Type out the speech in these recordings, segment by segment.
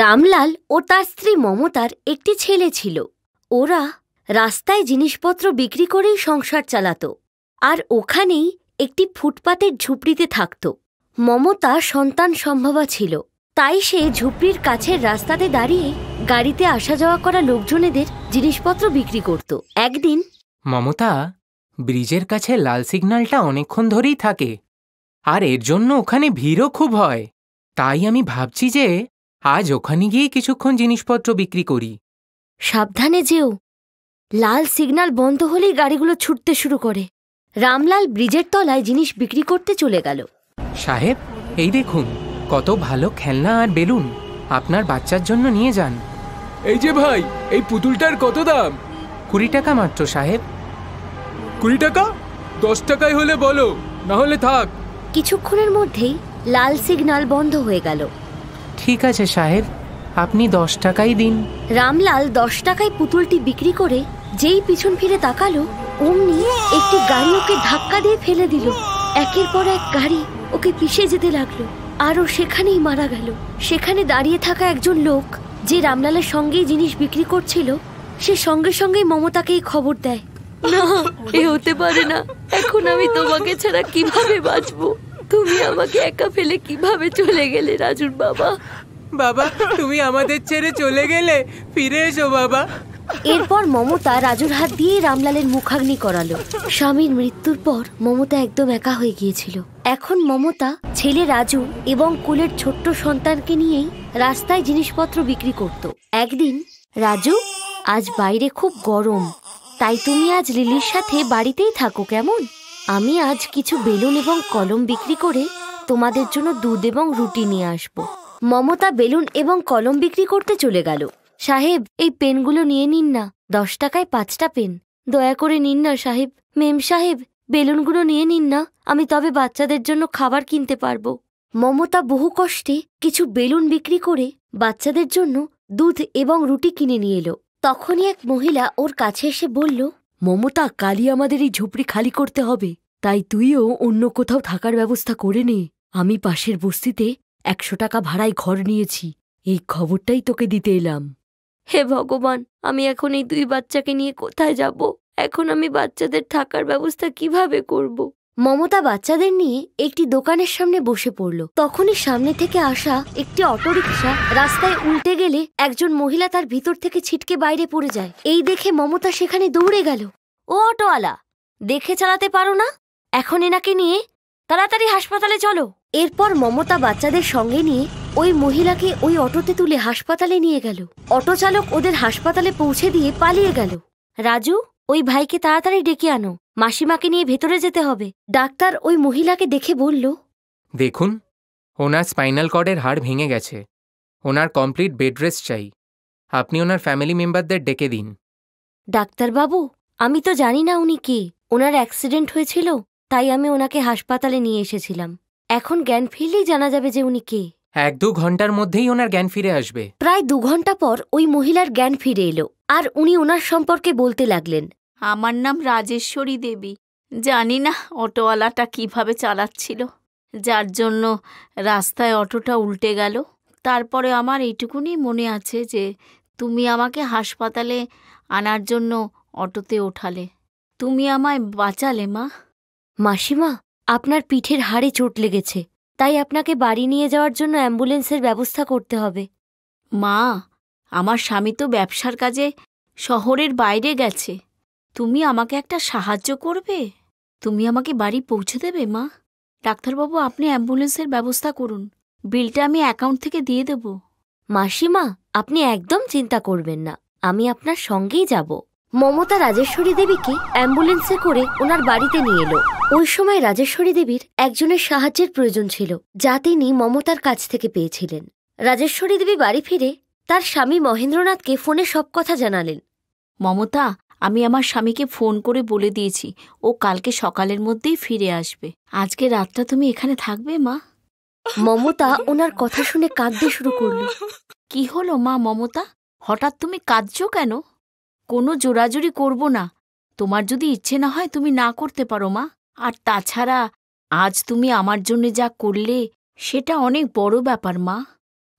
রামলাল ও তার স্ত্রী মমতার একটি ছেলে ছিল ওরা রাস্তায় জিনিসপত্র বিক্রি করেই সংসার চালাত আর ওখানেই একটি ফুটপাতের ঝুপড়িতে থাকত মমতা সন্তান সম্ভবা ছিল তাই সে ঝুপড়ির কাছের রাস্তাতে দাঁড়িয়ে গাড়িতে আসা যাওয়া করা লোকজনেদের জিনিসপত্র বিক্রি করত একদিন মমতা ব্রিজের কাছে লাল সিগন্যালটা অনেকক্ষণ ধরেই থাকে আর এর জন্য ওখানে ভিড়ও খুব হয় তাই আমি ভাবছি যে আজ ওখানে গিয়ে কিছুক্ষণ জিনিসপত্র বিক্রি করি সাবধানে যেও লাল সিগনাল বন্ধ হলেই গাড়িগুলো ছুটতে শুরু করে রামলাল ব্রিজের তলায় জিনিস বিক্রি করতে চলে গেল সাহেব এই দেখুন কত ভালো খেলনা আর বেলুন আপনার বাচ্চার জন্য নিয়ে যান এই যে ভাই এই পুতুলটার কত দাম কুড়ি টাকা মাত্র সাহেব কুড়ি টাকা দশ টাকায় হলে বলো না হলে থাক কিছুক্ষণের মধ্যেই লাল সিগনাল বন্ধ হয়ে গেল ঠিক আছে সাহেব আপনি দশ টাকাই দিন রামলাল দশ টাকায় পুতুলটি বিক্রি করে যেই পিছন ফিরে তাকালো অমনি একটি গাড়ি ওকে ধাক্কা দিয়ে ফেলে দিল একের পর এক গাড়ি ওকে পিষে যেতে লাগলো আরও সেখানেই মারা গেল সেখানে দাঁড়িয়ে থাকা একজন লোক যে রামলালের সঙ্গেই জিনিস বিক্রি করছিল সে সঙ্গে সঙ্গেই মমতাকে এই খবর দেয় না এ হতে পারে না এখন আমি তোমাকে ছাড়া কিভাবে বাঁচবো তুমি আমাকে একা ফেলে কিভাবে চলে গেলে রাজুর বাবা বাবা তুমি আমাদের ছেড়ে চলে গেলে ফিরে এসো বাবা এরপর মমতা রাজুর হাত দিয়ে রামলালের মুখাগ্নি করালো স্বামীর মৃত্যুর পর মমতা একদম একা হয়ে গিয়েছিল এখন মমতা ছেলে রাজু এবং কুলের ছোট্ট সন্তানকে নিয়েই রাস্তায় জিনিসপত্র বিক্রি করত একদিন রাজু আজ বাইরে খুব গরম তাই তুমি আজ লিলির সাথে বাড়িতেই থাকো কেমন আমি আজ কিছু বেলুন এবং কলম বিক্রি করে তোমাদের জন্য দুধ এবং রুটি নিয়ে আসব মমতা বেলুন এবং কলম বিক্রি করতে চলে গেল সাহেব এই পেনগুলো নিয়ে নিন না দশ টাকায় পাঁচটা পেন দয়া করে নিন না সাহেব মেম সাহেব বেলুনগুলো নিয়ে নিন না আমি তবে বাচ্চাদের জন্য খাবার কিনতে পারবো মমতা বহু কষ্টে কিছু বেলুন বিক্রি করে বাচ্চাদের জন্য দুধ এবং রুটি কিনে নিয়ে এলো তখনই এক মহিলা ওর কাছে এসে বলল মমতা কালই আমাদের এই ঝুপড়ি খালি করতে হবে তাই তুইও অন্য কোথাও থাকার ব্যবস্থা করে নে আমি পাশের বস্তিতে একশো টাকা ভাড়ায় ঘর নিয়েছি এই খবরটাই তোকে দিতে এলাম হে ভগবান আমি এখন এই দুই বাচ্চাকে নিয়ে কোথায় যাব এখন আমি বাচ্চাদের থাকার ব্যবস্থা কিভাবে করব মমতা বাচ্চাদের নিয়ে একটি দোকানের সামনে বসে পড়ল তখনই সামনে থেকে আসা একটি অটোরিকশা রাস্তায় উল্টে গেলে একজন মহিলা তার ভিতর থেকে ছিটকে বাইরে পড়ে যায় এই দেখে মমতা সেখানে দৌড়ে গেল ও অটোওয়ালা দেখে চালাতে পারো না এখন এনাকে নিয়ে তাড়াতাড়ি হাসপাতালে চলো এরপর মমতা বাচ্চাদের সঙ্গে নিয়ে ওই মহিলাকে ওই অটোতে তুলে হাসপাতালে নিয়ে গেল অটো চালক ওদের হাসপাতালে পৌঁছে দিয়ে পালিয়ে গেল রাজু ওই ভাইকে তাড়াতাড়ি ডেকে আনো মাসিমাকে নিয়ে ভেতরে যেতে হবে ডাক্তার ওই মহিলাকে দেখে বলল দেখুন ওনার স্পাইনাল কর্ডের হাড় ভেঙে গেছে ওনার কমপ্লিট বেড রেস্ট চাই আপনি ওনার ফ্যামিলি মেম্বারদের ডেকে দিন ডাক্তারবাবু আমি তো জানি না উনি কে ওনার অ্যাক্সিডেন্ট হয়েছিল তাই আমি ওনাকে হাসপাতালে নিয়ে এসেছিলাম এখন জ্ঞান ফিরলেই জানা যাবে যে উনি কে এক দু ঘন্টার মধ্যেই ওনার জ্ঞান ফিরে আসবে প্রায় দু ঘন্টা পর ওই মহিলার জ্ঞান ফিরে এলো আর উনি ওনার সম্পর্কে বলতে লাগলেন আমার নাম রাজেশ্বরী দেবী জানি না অটোওয়ালাটা কিভাবে চালাচ্ছিল যার জন্য রাস্তায় অটোটা উল্টে গেল তারপরে আমার এইটুকুনি মনে আছে যে তুমি আমাকে হাসপাতালে আনার জন্য অটোতে ওঠালে তুমি আমায় বাঁচালে মা মাসিমা আপনার পিঠের হাড়ে চোট লেগেছে তাই আপনাকে বাড়ি নিয়ে যাওয়ার জন্য অ্যাম্বুলেন্সের ব্যবস্থা করতে হবে মা আমার স্বামী তো ব্যবসার কাজে শহরের বাইরে গেছে তুমি আমাকে একটা সাহায্য করবে তুমি আমাকে বাড়ি পৌঁছে দেবে মা ডাক্তারবাবু আপনি অ্যাম্বুলেন্সের ব্যবস্থা করুন বিলটা আমি অ্যাকাউন্ট থেকে দিয়ে দেব মাসিমা আপনি একদম চিন্তা করবেন না আমি আপনার সঙ্গেই যাব মমতা রাজেশ্বরী দেবীকে অ্যাম্বুলেন্সে করে ওনার বাড়িতে নিয়ে এলো ওই সময় রাজেশ্বরী দেবীর একজনের সাহায্যের প্রয়োজন ছিল যা তিনি মমতার কাছ থেকে পেয়েছিলেন রাজেশ্বরী দেবী বাড়ি ফিরে তার স্বামী মহেন্দ্রনাথকে ফোনে সব কথা জানালেন মমতা আমি আমার স্বামীকে ফোন করে বলে দিয়েছি ও কালকে সকালের মধ্যেই ফিরে আসবে আজকে রাতটা তুমি এখানে থাকবে মা মমতা ওনার কথা শুনে কাঁদতে শুরু করল কি হলো মা মমতা হঠাৎ তুমি কাঁদছ কেন কোনো জোরাজুরি করব না তোমার যদি ইচ্ছে না হয় তুমি না করতে পারো মা আর তাছাড়া আজ তুমি আমার জন্য যা করলে সেটা অনেক বড় ব্যাপার মা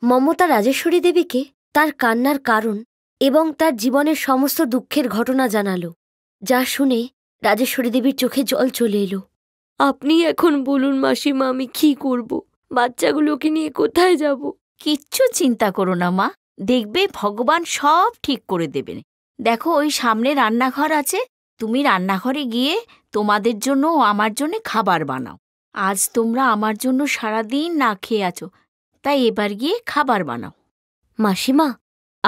মমতা রাজেশ্বরী দেবীকে তার কান্নার কারণ এবং তার জীবনের সমস্ত দুঃখের ঘটনা জানাল যা শুনে রাজেশ্বরী দেবীর চোখে জল চলে এলো আপনি এখন বলুন মাসিমা আমি কি করব বাচ্চাগুলোকে নিয়ে কোথায় যাব কিচ্ছু চিন্তা করো না মা দেখবে ভগবান সব ঠিক করে দেবেন দেখো ওই সামনে রান্নাঘর আছে তুমি রান্নাঘরে গিয়ে তোমাদের জন্য ও আমার জন্য খাবার বানাও আজ তোমরা আমার জন্য সারাদিন না খেয়ে আছো তাই এবার গিয়ে খাবার বানাও মাসিমা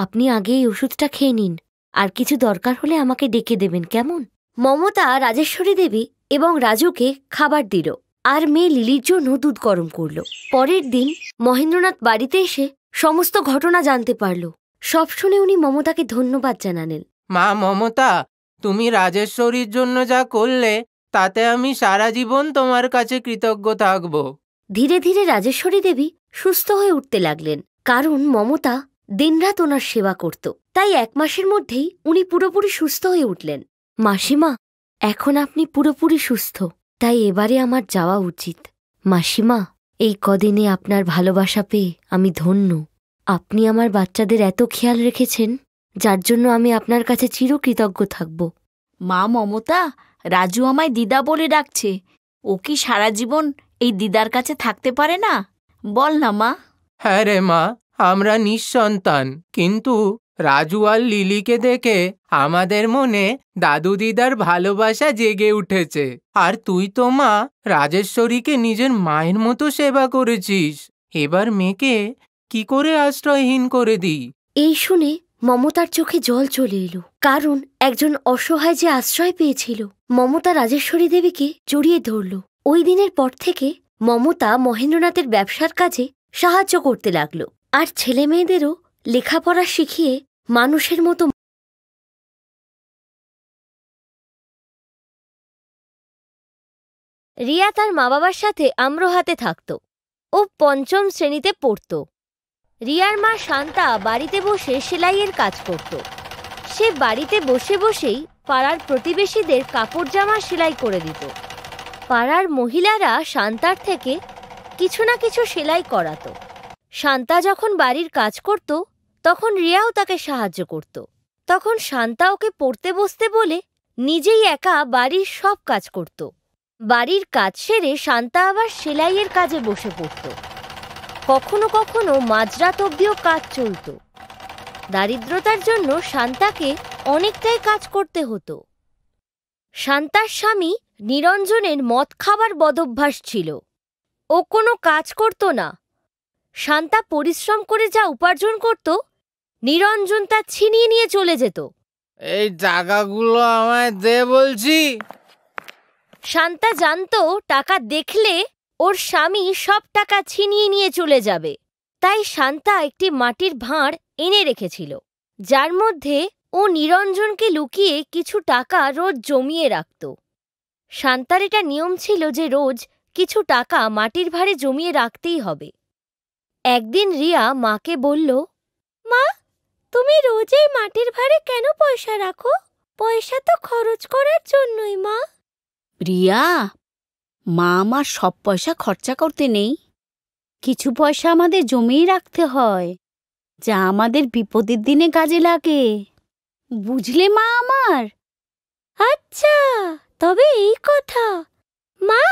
আপনি আগে এই ওষুধটা খেয়ে নিন আর কিছু দরকার হলে আমাকে ডেকে দেবেন কেমন মমতা রাজেশ্বরী দেবী এবং রাজুকে খাবার দিল আর মেয়ে লিলির জন্য দুধ গরম করল পরের দিন মহেন্দ্রনাথ বাড়িতে এসে সমস্ত ঘটনা জানতে পারল সব শুনে উনি মমতাকে ধন্যবাদ জানালেন মা মমতা তুমি রাজেশ্বরীর জন্য যা করলে তাতে আমি সারা জীবন তোমার কাছে কৃতজ্ঞ থাকব ধীরে ধীরে রাজেশ্বরী দেবী সুস্থ হয়ে উঠতে লাগলেন কারণ মমতা দিনরাত ওনার সেবা করত তাই এক মাসের মধ্যেই উনি পুরোপুরি সুস্থ হয়ে উঠলেন মাসিমা এখন আপনি পুরোপুরি সুস্থ তাই এবারে আমার যাওয়া উচিত মাসিমা এই কদিনে আপনার ভালোবাসা পেয়ে আমি ধন্য আপনি আমার বাচ্চাদের এত খেয়াল রেখেছেন যার জন্য আমি আপনার কাছে চিরকৃতজ্ঞ থাকব মা মমতা রাজু আমায় দিদা বলে ডাকছে ও কি সারা জীবন এই দিদার কাছে থাকতে পারে না বল না মা হ্যাঁ রে মা আমরা নিঃসন্তান কিন্তু রাজু আর লিলিকে দেখে আমাদের মনে দাদু দিদার ভালোবাসা জেগে উঠেছে আর তুই তো মা রাজেশ্বরীকে নিজের মায়ের মতো সেবা করেছিস এবার মেয়েকে কি করে আশ্রয়হীন করে দিই এই শুনে মমতার চোখে জল চলে এলো কারণ একজন অসহায় যে আশ্রয় পেয়েছিল মমতা রাজেশ্বরী দেবীকে জড়িয়ে ধরল ওই দিনের পর থেকে মমতা মহেন্দ্রনাথের ব্যবসার কাজে সাহায্য করতে লাগলো আর ছেলেমেয়েদেরও লেখাপড়া শিখিয়ে মানুষের মতো রিয়া তার মা বাবার সাথে আম্রহাতে থাকত ও পঞ্চম শ্রেণীতে পড়ত রিয়ার মা শান্তা বাড়িতে বসে সেলাইয়ের কাজ করত সে বাড়িতে বসে বসেই পাড়ার প্রতিবেশীদের কাপড় জামা সেলাই করে দিত পাড়ার মহিলারা শান্তার থেকে কিছু না কিছু সেলাই করাতো শান্তা যখন বাড়ির কাজ করত তখন রিয়াও তাকে সাহায্য করত তখন শান্তা ওকে পড়তে বসতে বলে নিজেই একা বাড়ির সব কাজ করত বাড়ির কাজ সেরে শান্তা আবার সেলাইয়ের কাজে বসে পড়ত কখনো কখনো মাঝরাত অব্দিও কাজ চলত দারিদ্রতার জন্য শান্তাকে অনেকটাই কাজ করতে হতো শান্তার স্বামী নিরঞ্জনের মদ খাবার বদভ্যাস ছিল ও কোনো কাজ করত না শান্তা পরিশ্রম করে যা উপার্জন করত নিরঞ্জন তা ছিনিয়ে নিয়ে চলে যেত এই টাকাগুলো আমায় দে বলছি শান্তা জানত টাকা দেখলে ওর স্বামী সব টাকা ছিনিয়ে নিয়ে চলে যাবে তাই শান্তা একটি মাটির ভাঁড় এনে রেখেছিল যার মধ্যে ও নিরঞ্জনকে লুকিয়ে কিছু টাকা রোজ জমিয়ে রাখত শান্তার এটা নিয়ম ছিল যে রোজ কিছু টাকা মাটির ভাঁড়ে জমিয়ে রাখতেই হবে একদিন রিয়া মাকে বলল মা তুমি রোজই মাটির ভারে কেন পয়সা রাখো পয়সা তো খরচ করার জন্যই মা রিয়া মা আমার সব পয়সা খরচা করতে নেই কিছু পয়সা আমাদের জমিয়ে রাখতে হয় যা আমাদের বিপদের দিনে কাজে লাগে বুঝলে মা আমার আচ্ছা তবে এই কথা মা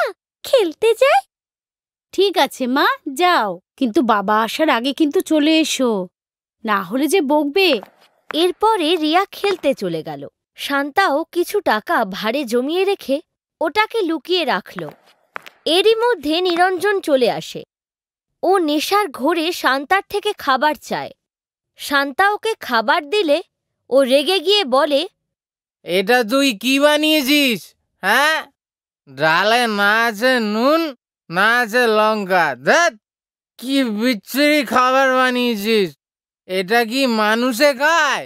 খেলতে যাই ঠিক আছে মা যাও কিন্তু বাবা আসার আগে কিন্তু চলে এসো না হলে যে বকবে এরপরে রিয়া খেলতে চলে গেল শান্তাও কিছু টাকা ভারে জমিয়ে রেখে ওটাকে লুকিয়ে রাখল এরই মধ্যে নিরঞ্জন চলে আসে ও নেশার ঘোরে শান্তার থেকে খাবার চায় শান্তা ওকে খাবার দিলে ও রেগে গিয়ে বলে এটা তুই কি বানিয়েছিস হ্যাঁ ডালে না আছে নুন না আছে লঙ্কা কি বিচ্ছিরি খাবার বানিয়েছিস এটা কি মানুষে খায়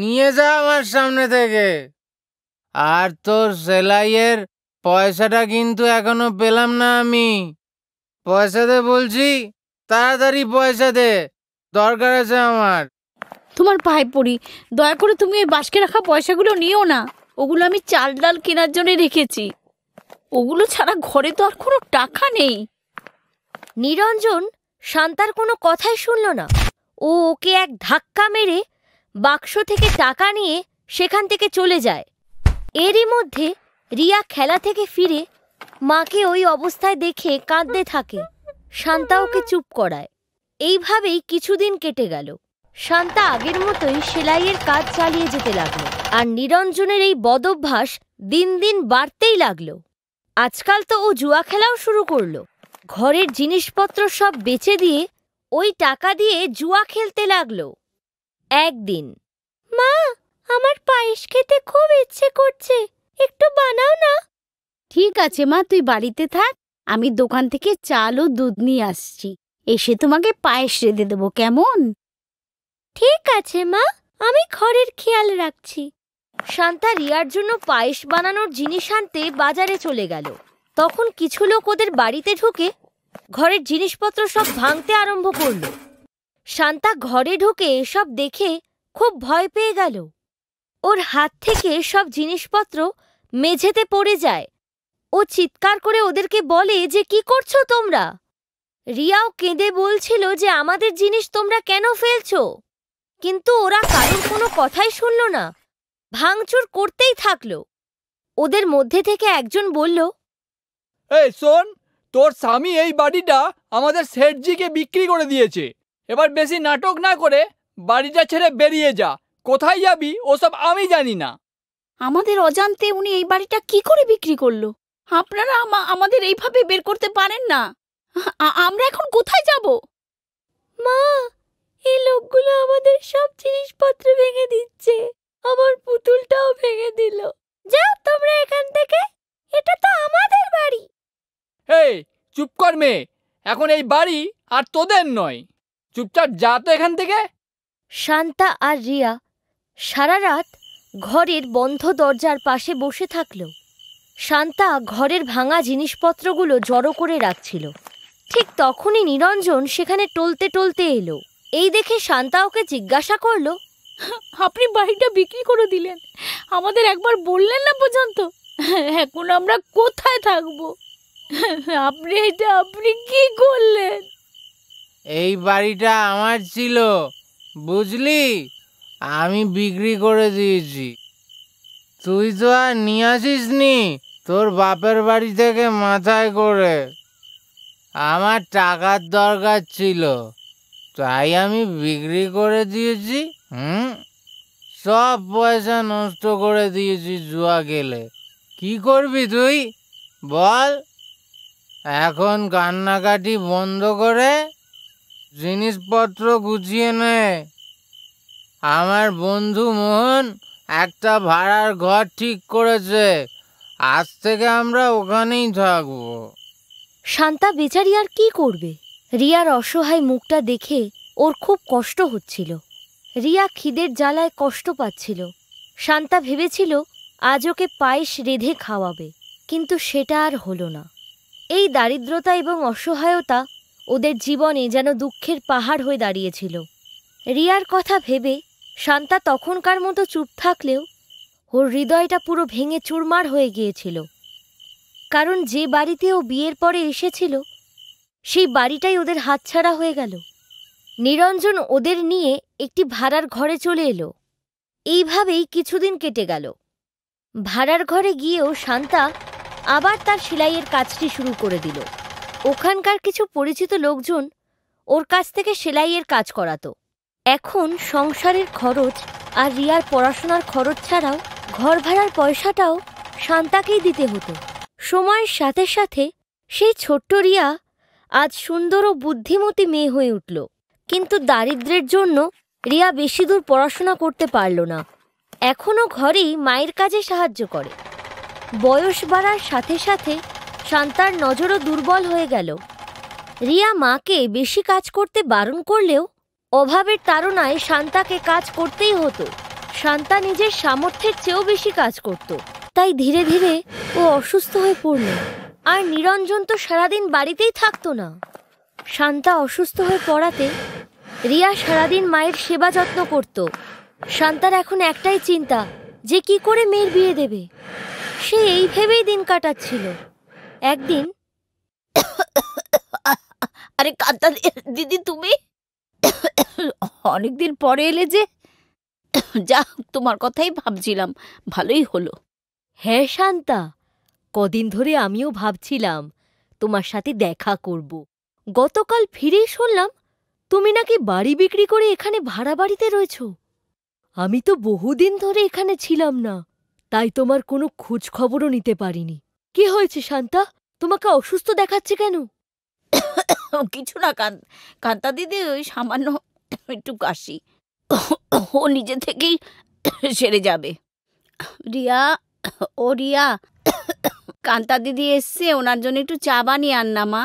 নিয়ে যা আমার সামনে থেকে আর তোর সেলাইয়ের পয়সাটা কিন্তু এখনো পেলাম না আমি পয়সা দে বলছি তাড়াতাড়ি পয়সা দে দরকার আছে আমার তোমার ভাই পড়ি দয়া করে তুমি ওই বাসকে রাখা পয়সাগুলো নিও না ওগুলো আমি চাল ডাল কেনার জন্য রেখেছি ওগুলো ছাড়া ঘরে তো আর কোনো টাকা নেই নিরঞ্জন শান্তার কোনো কথাই শুনল না ও ওকে এক ধাক্কা মেরে বাক্স থেকে টাকা নিয়ে সেখান থেকে চলে যায় এরই মধ্যে রিয়া খেলা থেকে ফিরে মাকে ওই অবস্থায় দেখে কাঁদতে থাকে শান্তা ওকে চুপ করায় এইভাবেই কিছুদিন কেটে গেল শান্তা আগের মতোই সেলাইয়ের কাজ চালিয়ে যেতে লাগলো আর নিরঞ্জনের এই বদভ্যাস দিন দিন বাড়তেই লাগল আজকাল তো ও জুয়া খেলাও শুরু করলো ঘরের জিনিসপত্র সব বেচে দিয়ে ওই টাকা দিয়ে জুয়া খেলতে লাগলো একদিন মা আমার পায়েস খেতে খুব ইচ্ছে করছে একটু বানাও না ঠিক আছে মা তুই বাড়িতে থাক আমি দোকান থেকে চাল ও দুধ নিয়ে আসছি এসে তোমাকে পায়েস রেঁধে দেব কেমন ঠিক আছে মা আমি ঘরের খেয়াল রাখছি শান্তা রিয়ার জন্য পায়েস বানানোর জিনিস আনতে বাজারে চলে গেল তখন কিছু লোক ওদের বাড়িতে ঢুকে ঘরের জিনিসপত্র সব ভাঙতে আরম্ভ করল শান্তা ঘরে ঢুকে সব দেখে খুব ভয় পেয়ে গেল ওর হাত থেকে সব জিনিসপত্র মেঝেতে পড়ে যায় ও চিৎকার করে ওদেরকে বলে যে কি করছো তোমরা রিয়াও কেঁদে বলছিল যে আমাদের জিনিস তোমরা কেন ফেলছো কিন্তু ওরা কারোর কোনো কথাই শুনল না ভাঙচুর করতেই থাকলো ওদের মধ্যে থেকে একজন বলল এই শোন তোর স্বামী এই বাড়িটা আমাদের শেঠজিকে বিক্রি করে দিয়েছে এবার বেশি নাটক না করে বাড়িটা ছেড়ে বেরিয়ে যা কোথায় যাবি ওসব আমি জানি না আমাদের অজান্তে উনি এই বাড়িটা কি করে বিক্রি করলো আপনারা আমাদের এইভাবে বের করতে পারেন না আমরা এখন কোথায় যাব মা এই লোকগুলো আমাদের সব জিনিসপত্র ভেঙে দিচ্ছে আমার পুতুলটাও ভেঙে দিল যা তোমরা এখান থেকে এটা তো আমাদের বাড়ি হে চুপ কর মেয়ে এখন এই বাড়ি আর তোদের নয় চুপচাপ যা তো এখান থেকে শান্তা আর রিয়া সারা রাত ঘরের বন্ধ দরজার পাশে বসে থাকল শান্তা ঘরের ভাঙা জিনিসপত্রগুলো জড়ো করে রাখছিল ঠিক তখনই নিরঞ্জন সেখানে টলতে টলতে এলো এই দেখে শান্তা ওকে জিজ্ঞাসা করলো আপনি বাড়িটা বিক্রি করে দিলেন আমাদের একবার বললেন না পর্যন্ত এখন আমরা কোথায় থাকবো আপনি এটা আপনি কি করলেন এই বাড়িটা আমার ছিল বুঝলি আমি বিক্রি করে দিয়েছি তুই তো আর নিয়ে আসিস নি তোর বাপের বাড়ি থেকে মাথায় করে আমার টাকার দরকার ছিল তাই আমি বিক্রি করে দিয়েছি হুম সব পয়সা নষ্ট করে দিয়েছি জুয়া গেলে কি করবি তুই বল এখন কান্নাকাটি বন্ধ করে জিনিসপত্র গুছিয়ে নে আমার বন্ধু মোহন একটা ভাড়ার ঘর ঠিক করেছে আজ থেকে আমরা ওখানেই থাকব শান্তা বেচারি আর কি করবে রিয়ার অসহায় মুখটা দেখে ওর খুব কষ্ট হচ্ছিল রিয়া খিদের জ্বালায় কষ্ট পাচ্ছিল শান্তা ভেবেছিল আজ ওকে পায়েস রেঁধে খাওয়াবে কিন্তু সেটা আর হলো না এই দারিদ্রতা এবং অসহায়তা ওদের জীবনে যেন দুঃখের পাহাড় হয়ে দাঁড়িয়েছিল রিয়ার কথা ভেবে শান্তা তখনকার মতো চুপ থাকলেও ওর হৃদয়টা পুরো ভেঙে চুরমার হয়ে গিয়েছিল কারণ যে বাড়িতে ও বিয়ের পরে এসেছিল সেই বাড়িটাই ওদের হাতছাড়া হয়ে গেল নিরঞ্জন ওদের নিয়ে একটি ভাড়ার ঘরে চলে এলো এইভাবেই কিছুদিন কেটে গেল ভাড়ার ঘরে গিয়েও শান্তা আবার তার সেলাইয়ের কাজটি শুরু করে দিল ওখানকার কিছু পরিচিত লোকজন ওর কাছ থেকে সেলাইয়ের কাজ করাতো এখন সংসারের খরচ আর রিয়ার পড়াশোনার খরচ ছাড়াও ঘর ভাড়ার পয়সাটাও শান্তাকেই দিতে হতো সময়ের সাথে সাথে সেই ছোট্ট রিয়া আজ সুন্দর ও বুদ্ধিমতী মেয়ে হয়ে উঠল কিন্তু দারিদ্রের জন্য রিয়া বেশি দূর পড়াশোনা করতে পারল না এখনও ঘরেই মায়ের কাজে সাহায্য করে বয়স বাড়ার সাথে সাথে শান্তার নজরও দুর্বল হয়ে গেল রিয়া মাকে বেশি কাজ করতে বারণ করলেও অভাবের তাড়নায় শান্তাকে কাজ করতেই হতো শান্তা নিজের সামর্থ্যের চেয়েও বেশি কাজ করত তাই ধীরে ধীরে ও অসুস্থ হয়ে পড়ল আর নিরঞ্জন তো সারাদিন বাড়িতেই থাকতো না শান্তা অসুস্থ হয়ে পড়াতে রিয়া সারাদিন মায়ের সেবা যত্ন করত শান্তার এখন একটাই চিন্তা যে কি করে মেয়ের বিয়ে দেবে সে এই ভেবেই দিন কাটাচ্ছিল একদিন আরে কান্তা দিদি তুমি অনেকদিন পরে এলে যে যা তোমার কথাই ভাবছিলাম ভালোই হলো হ্যাঁ শান্তা কদিন ধরে আমিও ভাবছিলাম তোমার সাথে দেখা করব গতকাল ফিরেই শুনলাম তুমি নাকি বাড়ি বিক্রি করে এখানে ভাড়া বাড়িতে রয়েছ আমি তো বহুদিন ধরে এখানে ছিলাম না তাই তোমার কোনো খোঁজখবরও নিতে পারিনি কি হয়েছে শান্তা তোমাকে অসুস্থ দেখাচ্ছে কেন কিছু না কান কান্তা দিদি ওই সামান্য একটু কাশি ও নিজে থেকেই সেরে যাবে রিয়া ও রিয়া কান্তা দিদি এসছে ওনার জন্য একটু চা বানিয়ে আন না মা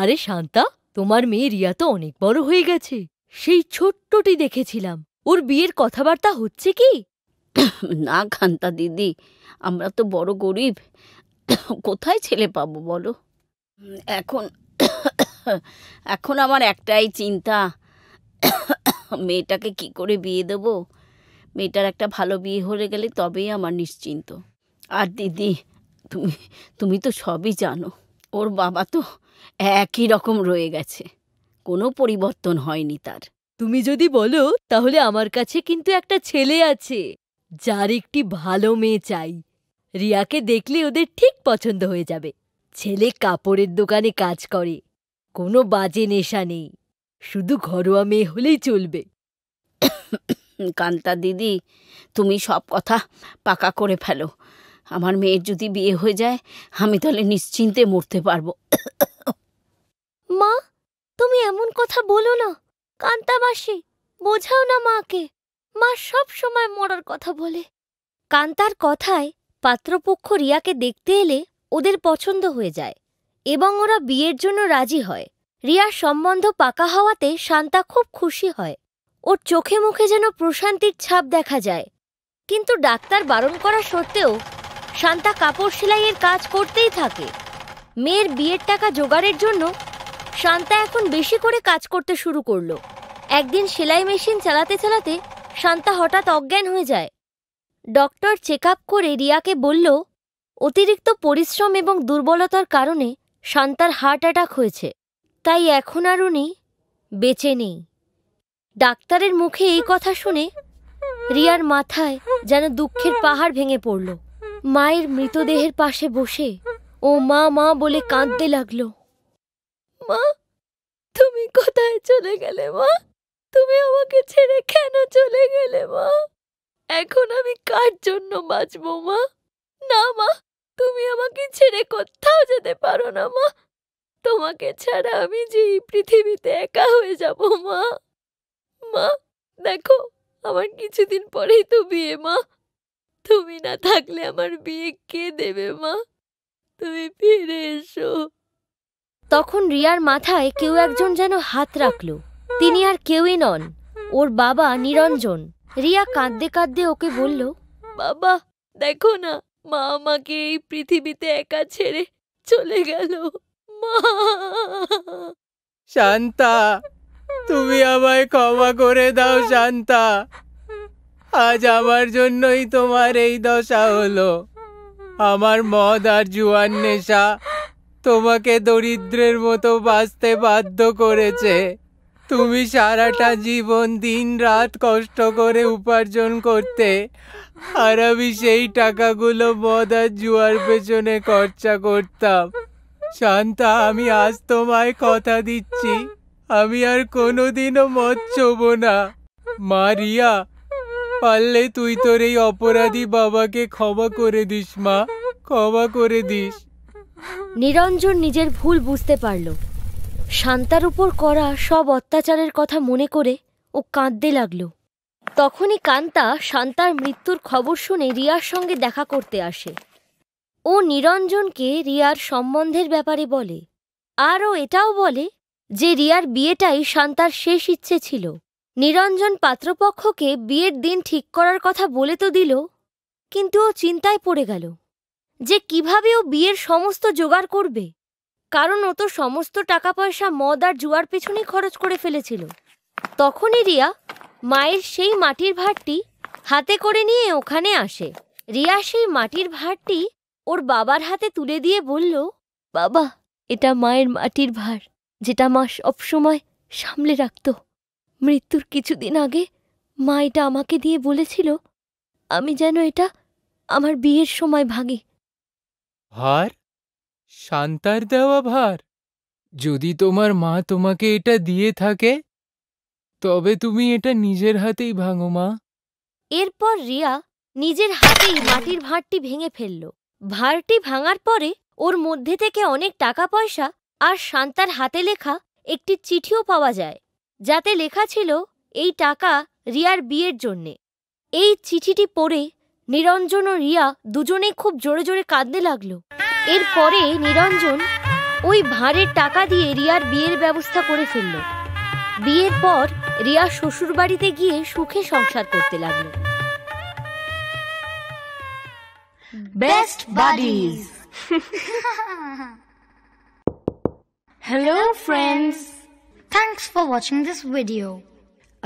আরে শান্তা তোমার মেয়ে রিয়া তো অনেক বড় হয়ে গেছে সেই ছোট্টটি দেখেছিলাম ওর বিয়ের কথাবার্তা হচ্ছে কি না খান্তা দিদি আমরা তো বড় গরিব কোথায় ছেলে পাবো বলো এখন এখন আমার একটাই চিন্তা মেয়েটাকে কি করে বিয়ে দেব মেয়েটার একটা ভালো বিয়ে হয়ে গেলে তবেই আমার নিশ্চিন্ত আর দিদি তুমি তুমি তো সবই জানো ওর বাবা তো একই রকম রয়ে গেছে কোনো পরিবর্তন হয়নি তার তুমি যদি বলো তাহলে আমার কাছে কিন্তু একটা ছেলে আছে যার একটি ভালো মেয়ে চাই রিয়াকে দেখলে ওদের ঠিক পছন্দ হয়ে যাবে ছেলে কাপড়ের দোকানে কাজ করে কোনো বাজে নেশা নেই শুধু ঘরোয়া মেয়ে হলেই চলবে কান্তা দিদি তুমি সব কথা পাকা করে ফেলো আমার মেয়ের যদি বিয়ে হয়ে যায় আমি তাহলে নিশ্চিন্তে মরতে পারবো মা তুমি এমন কথা বলো না মাসি বোঝাও না মাকে মা সব সময় মরার কথা বলে কান্তার কথায় পাত্রপক্ষ রিয়াকে দেখতে এলে ওদের পছন্দ হয়ে যায় এবং ওরা বিয়ের জন্য রাজি হয় রিয়ার সম্বন্ধ পাকা হওয়াতে শান্তা খুব খুশি হয় ওর চোখে মুখে যেন প্রশান্তির ছাপ দেখা যায় কিন্তু ডাক্তার বারণ করা সত্ত্বেও শান্তা কাপড় সেলাইয়ের কাজ করতেই থাকে মেয়ের বিয়ের টাকা জোগাড়ের জন্য শান্তা এখন বেশি করে কাজ করতে শুরু করলো একদিন সেলাই মেশিন চালাতে চালাতে শান্তা হঠাৎ অজ্ঞান হয়ে যায় ডক্টর চেক করে রিয়াকে বলল অতিরিক্ত পরিশ্রম এবং দুর্বলতার কারণে শান্তার হার্ট অ্যাটাক হয়েছে তাই এখন আর উনি বেঁচে নেই ডাক্তারের মুখে এই কথা শুনে রিয়ার মাথায় যেন দুঃখের পাহাড় ভেঙে পড়ল মায়ের মৃতদেহের পাশে বসে ও মা মা বলে কাঁদতে লাগলো মা তুমি কোথায় চলে গেলে মা তুমি আমাকে ছেড়ে কেন চলে গেলে মা এখন আমি কার জন্য বাঁচবো মা না মা তুমি আমাকে ছেড়ে কোথাও যেতে পারো না মা তোমাকে ছাড়া আমি যে পৃথিবীতে একা হয়ে যাব মা মা দেখো আমার কিছুদিন পরেই তো বিয়ে মা তুমি না থাকলে আমার বিয়ে কে দেবে মা তুমি ফিরে এসো তখন রিয়ার মাথায় কেউ একজন যেন হাত রাখলো তিনি আর কেউই নন ওর বাবা নিরঞ্জন রিয়া কাঁদতে কাঁদতে ওকে বলল বাবা দেখো না মা আমাকে এই পৃথিবীতে একা ছেড়ে চলে গেল মা শান্তা তুমি আমায় ক্ষমা করে দাও শান্তা আজ আমার জন্যই তোমার এই দশা হলো আমার মদ আর জুয়ার নেশা তোমাকে দরিদ্রের মতো বাঁচতে বাধ্য করেছে তুমি সারাটা জীবন দিন রাত কষ্ট করে উপার্জন করতে আর আমি সেই টাকাগুলো মদ আর জুয়ার পেছনে খরচা করতাম শান্তা আমি আজ তোমায় কথা দিচ্ছি আমি আর কোনোদিনও মদ চোব না মারিয়া পারলে তুই তোর এই অপরাধী বাবাকে ক্ষমা করে দিস মা ক্ষমা করে দিস নিরঞ্জন নিজের ভুল বুঝতে পারলো শান্তার উপর করা সব অত্যাচারের কথা মনে করে ও কাঁদতে লাগল তখনই কান্তা শান্তার মৃত্যুর খবর শুনে রিয়ার সঙ্গে দেখা করতে আসে ও নিরঞ্জনকে রিয়ার সম্বন্ধের ব্যাপারে বলে আরও এটাও বলে যে রিয়ার বিয়েটাই শান্তার শেষ ইচ্ছে ছিল নিরঞ্জন পাত্রপক্ষকে বিয়ের দিন ঠিক করার কথা বলে তো দিল কিন্তু ও চিন্তায় পড়ে গেল যে কিভাবে ও বিয়ের সমস্ত জোগাড় করবে কারণ ও তো সমস্ত টাকা পয়সা মদ আর জুয়ার পিছনেই খরচ করে ফেলেছিল তখনই রিয়া মায়ের সেই মাটির ভাঁড়টি হাতে করে নিয়ে ওখানে আসে রিয়া সেই মাটির ভাঁড়টি ওর বাবার হাতে তুলে দিয়ে বলল বাবা এটা মায়ের মাটির ভাঁড় যেটা মা সবসময় সামলে রাখত মৃত্যুর কিছুদিন আগে মা এটা আমাকে দিয়ে বলেছিল আমি যেন এটা আমার বিয়ের সময় ভাঙি হার শান্তার দেওয়া ভার যদি তোমার মা তোমাকে এটা দিয়ে থাকে তবে তুমি এটা নিজের হাতেই ভাঙো মা এরপর রিয়া নিজের হাতেই মাটির ভাঁড়টি ভেঙে ফেলল ভাঁড়টি ভাঙার পরে ওর মধ্যে থেকে অনেক টাকা পয়সা আর শান্তার হাতে লেখা একটি চিঠিও পাওয়া যায় যাতে লেখা ছিল এই টাকা রিয়ার বিয়ের জন্যে এই চিঠিটি পড়ে নিরঞ্জন ও রিয়া দুজনেই খুব জোরে জোরে কাঁদতে লাগল এরপরে নিরঞ্জন ওই ভাঁড়ের টাকা দিয়ে রিয়ার বিয়ের ব্যবস্থা করে ফেলল বিয়ের পর রিয়া শ্বশুর বাড়িতে গিয়ে সুখে সংসার করতে লাগলো best buddies hello friends thanks for watching this video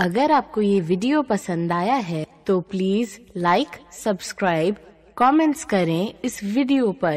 अगर आपको ये वीडियो पसंद आया है तो प्लीज लाइक सब्सक्राइब कमेंट्स करें इस वीडियो पर